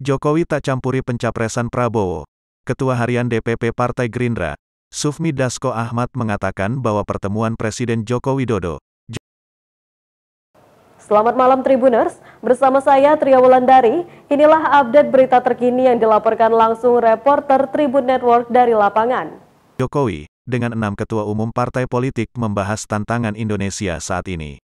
Jokowi tak campuri pencapresan Prabowo. Ketua Harian DPP Partai Gerindra, Sufmi Dasko Ahmad mengatakan bahwa pertemuan Presiden Joko Widodo. Selamat malam Tribuners, bersama saya Tria Wulandari. Inilah update berita terkini yang dilaporkan langsung reporter Tribun Network dari lapangan. Jokowi, dengan enam ketua umum partai politik membahas tantangan Indonesia saat ini.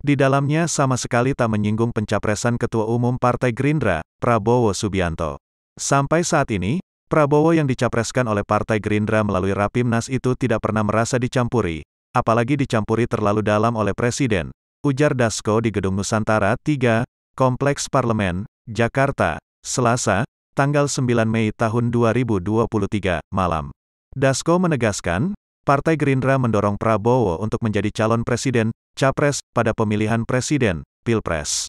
Di dalamnya sama sekali tak menyinggung pencapresan Ketua Umum Partai Gerindra, Prabowo Subianto. Sampai saat ini, Prabowo yang dicapreskan oleh Partai Gerindra melalui Rapimnas itu tidak pernah merasa dicampuri, apalagi dicampuri terlalu dalam oleh Presiden, ujar Dasko di Gedung Nusantara 3, Kompleks Parlemen, Jakarta, Selasa, tanggal 9 Mei tahun 2023, malam. Dasko menegaskan, Partai Gerindra mendorong Prabowo untuk menjadi calon presiden, capres, pada pemilihan presiden, Pilpres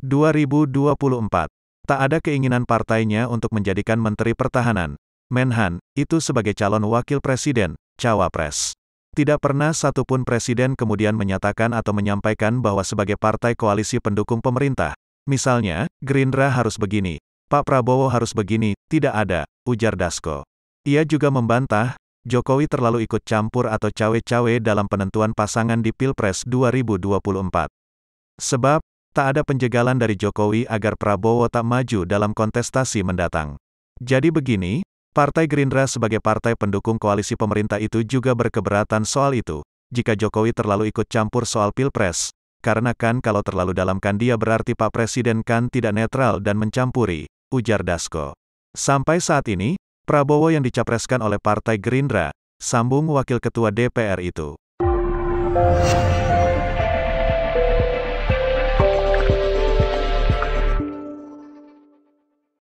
2024. Tak ada keinginan partainya untuk menjadikan Menteri Pertahanan, Menhan, itu sebagai calon wakil presiden, cawapres. Tidak pernah satupun presiden kemudian menyatakan atau menyampaikan bahwa sebagai partai koalisi pendukung pemerintah, misalnya, Gerindra harus begini, Pak Prabowo harus begini, tidak ada, ujar Dasko. Ia juga membantah Jokowi terlalu ikut campur atau cawe-cawe dalam penentuan pasangan di Pilpres 2024. Sebab, tak ada penjegalan dari Jokowi agar Prabowo tak maju dalam kontestasi mendatang. Jadi begini, Partai Gerindra sebagai partai pendukung koalisi pemerintah itu juga berkeberatan soal itu, jika Jokowi terlalu ikut campur soal Pilpres, karena kan kalau terlalu dalam kan dia berarti Pak Presiden kan tidak netral dan mencampuri, ujar Dasko. Sampai saat ini, Prabowo yang dicapreskan oleh Partai Gerindra, sambung Wakil Ketua DPR itu.